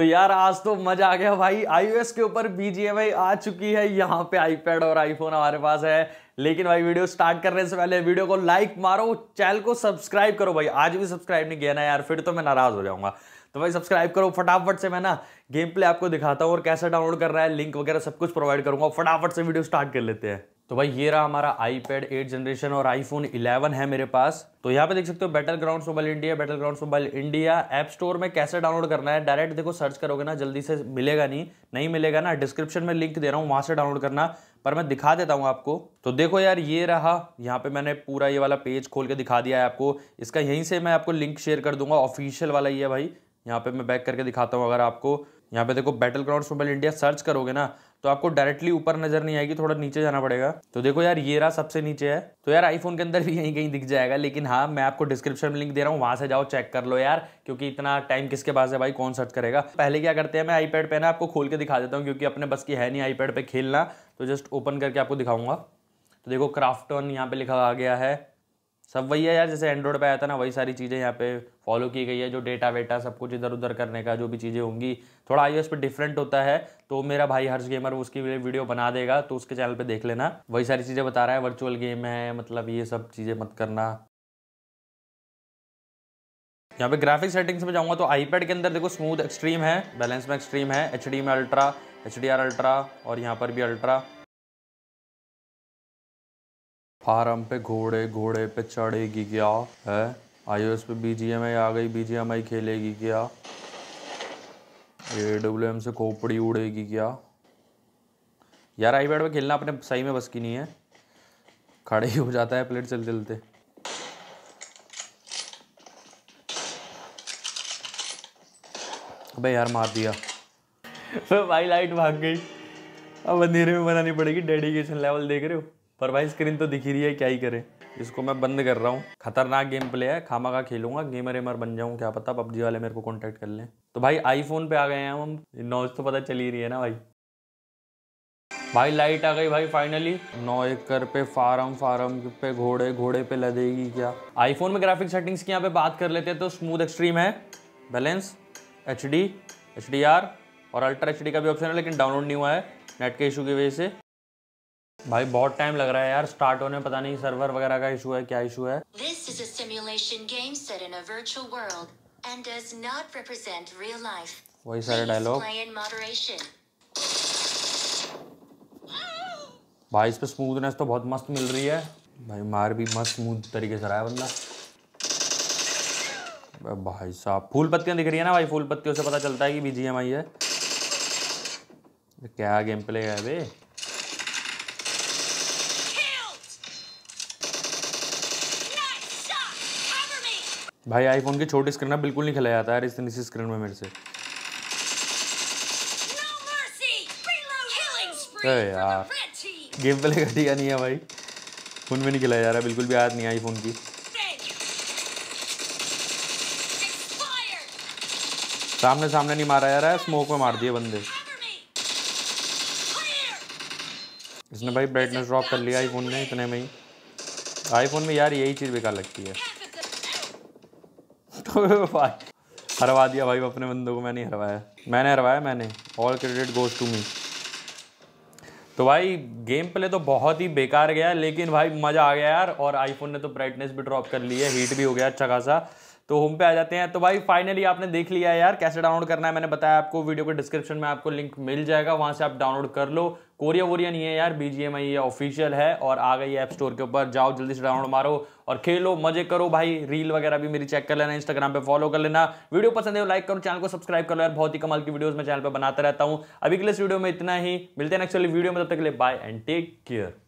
तो यार आज तो मजा आ गया भाई आईओएस के ऊपर बीजीएमआई आ चुकी है यहाँ पे आईपैड और आईफोन हमारे पास है लेकिन भाई वीडियो स्टार्ट करने से पहले वीडियो को लाइक मारो चैनल को सब्सक्राइब करो भाई आज भी सब्सक्राइब नहीं किया ना यार फिर तो मैं नाराज हो जाऊंगा तो भाई सब्सक्राइब करो फटाफट से मैं ना गेम प्ले आपको दिखाता हूँ और कैसे डाउनलोड कर रहा है लिंक वगैरह सब कुछ प्रोवाइड करूंगा फटाफट से वीडियो स्टार्ट कर लेते हैं तो भाई ये रहा हमारा iPad 8 जनरेशन और iPhone 11 है मेरे पास तो यहाँ पे देख सकते हो battle ground mobile India battle ground mobile India app store में कैसे डाउनलोड करना है डायरेक्ट देखो सर्च करोगे ना जल्दी से मिलेगा नहीं नहीं मिलेगा ना डिस्क्रिप्शन में लिंक दे रहा हूँ वहाँ से डाउनलोड करना पर मैं दिखा देता हूँ आपको तो देखो यार ये रहा यहाँ पे मैंने पूरा ये वाला पेज खोल के दिखा दिया है आपको इसका यहीं से मैं आपको लिंक शेयर कर दूंगा ऑफिशियल वाला ये है भाई यहाँ पे मैं बैक करके दिखाता हूँ अगर आपको यहाँ पे देखो battle ground mobile India search करोगे ना तो आपको डायरेक्टली ऊपर नजर नहीं आएगी थोड़ा नीचे जाना पड़ेगा तो देखो यार ये रहा सबसे नीचे है तो यार आईफोन के अंदर भी यहीं कहीं दिख जाएगा लेकिन हाँ मैं आपको डिस्क्रिप्शन में लिंक दे रहा हूँ वहाँ से जाओ चेक कर लो यार क्योंकि इतना टाइम किसके पास है भाई कौन सर्च करेगा पहले क्या करते हैं मैं आईपैड पे ना आपको खोल के दिखा देता हूँ क्योंकि अपने बस की है नहीं आईपैड पे खेलना तो जस्ट ओपन करके आपको दिखाऊंगा तो देखो क्राफ्टन यहाँ पे लिखा आ गया है सब वही है यार जैसे एंड्रॉइड पे आया था ना वही सारी चीज़ें यहाँ पे फॉलो की गई है जो डेटा वेटा सब कुछ इधर उधर करने का जो भी चीज़ें होंगी थोड़ा आई पर डिफरेंट होता है तो मेरा भाई हर्ष गेमर उसकी वीडियो बना देगा तो उसके चैनल पर देख लेना वही सारी चीज़ें बता रहा है वर्चुअल गेम है मतलब ये सब चीज़ें मत करना यहाँ पे ग्राफिक सेटिंग्स में जाऊँगा तो आईपैड के अंदर देखो स्मूथ एक्सट्रीम है बैलेंस में एक्सट्रीम है एच में अल्ट्रा एच अल्ट्रा और यहाँ पर भी अल्ट्रा फार्म पे घोड़े घोड़े पे चढ़ेगी क्या है आइए इस पे आई आ गई बी जी एम आई खेलेगी क्या ए डब्ल्यू एम से खोपड़ी उड़ेगी क्या यार आई पैड पर खेलना अपने सही में बस की नहीं है खड़े ही हो जाता है प्लेट चलते चलते अबे यार मार दिया भाई लाइट भाग गई अब अंधेरे में बनानी पड़ेगी डेडिकेशन लेवल देख रहे हो पर भाई स्क्रीन तो दिख रही है क्या ही करें इसको मैं बंद कर रहा हूँ खतरनाक गेम प्ले है खामा का खेलूंगा गेमर एमर बन जाऊँ क्या पता पबजी वाले मेरे को कॉन्टेक्ट कर लें तो भाई आईफोन पे आ गए हैं हम नॉइज तो पता चल ही रही है ना भाई भाई लाइट आ गई भाई फाइनली नौ एकर पे फार्म फार्म पे घोड़े घोड़े पे लदेगी क्या आईफोन में ग्राफिक सेटिंग्स की यहाँ पे बात कर लेते हैं तो स्मूथ एक्सट्रीम है balance H D H D R और अल्ट्रा एच डी का भी ऑप्शन है लेकिन डाउनलोड नहीं हुआ है नेट के इशू की वजह से भाई बहुत टाइम लग रहा है यार स्टार्ट होने पता नहीं सर्वर वगैरह का इशू है क्या इशू है This is a simulation game set in a virtual world and does not represent वही सारे डायलॉग भाई इस पे स्मूथनेस तो बहुत मस्त मिल रही है भाई मार भी मस्त स्मूथ तरीके से रहा है बंदा भाई साहब फूल पत्तियां दिख रही है ना भाई फूल पत्तियों से पता चलता है कि बीजीएमआई है क्या गेम प्ले है भाई भाई आईफोन की छोटी स्क्रीन ना बिल्कुल नहीं खिलाया जाता यार इतनी सी स्क्रीन में मेरे से यार गेम प्ले घटिया नहीं है भाई फोन में नहीं खिलाया जा रहा बिल्कुल भी आदत नहीं आईफोन की सामने सामने नहीं मारा जा रहा है स्मोक में मार दिए बंदे इसने भाई ब्राइटनेस ड्रॉप कर लिया आईफोन ने इतने में ही आईफोन में यार यही चीज़ बेकार लगती है तो हरवा दिया भाई अपने बंदों को मैंने हरवाया मैंने हरवाया मैंने all credit goes to me तो भाई गेम प्ले तो बहुत ही बेकार गया लेकिन भाई मज़ा आ गया यार और आईफोन ने तो ब्राइटनेस भी ड्रॉप कर ली है हीट भी हो गया अच्छा खासा तो होम पे आ जाते हैं तो भाई फाइनली आपने देख लिया है यार कैसे डाउनलोड करना है मैंने बताया आपको वीडियो के डिस्क्रिप्शन में आपको लिंक मिल जाएगा वहाँ से आप डाउनलोड कर लो कोरिया वोरिया नहीं है यार बी आई ये ऑफिशियल है और आ गई ऐप स्टोर के ऊपर जाओ जल्दी से डाउनलोड मारो और खेलो मजे करो भाई रील वगैरह भी मेरी चेक कर लेना इंस्टाग्राम पे फॉलो कर लेना वीडियो पसंद है लाइक तो करो चैनल को सब्सक्राइब कर लो यार बहुत ही कमाल की वीडियो मैं चैनल पर बनाता रहता हूँ अभी के लिए इस वीडियो में इतना ही मिलते हैं नेक्स्ट वीडियो में तब तक के लिए बाय एंड टेक केयर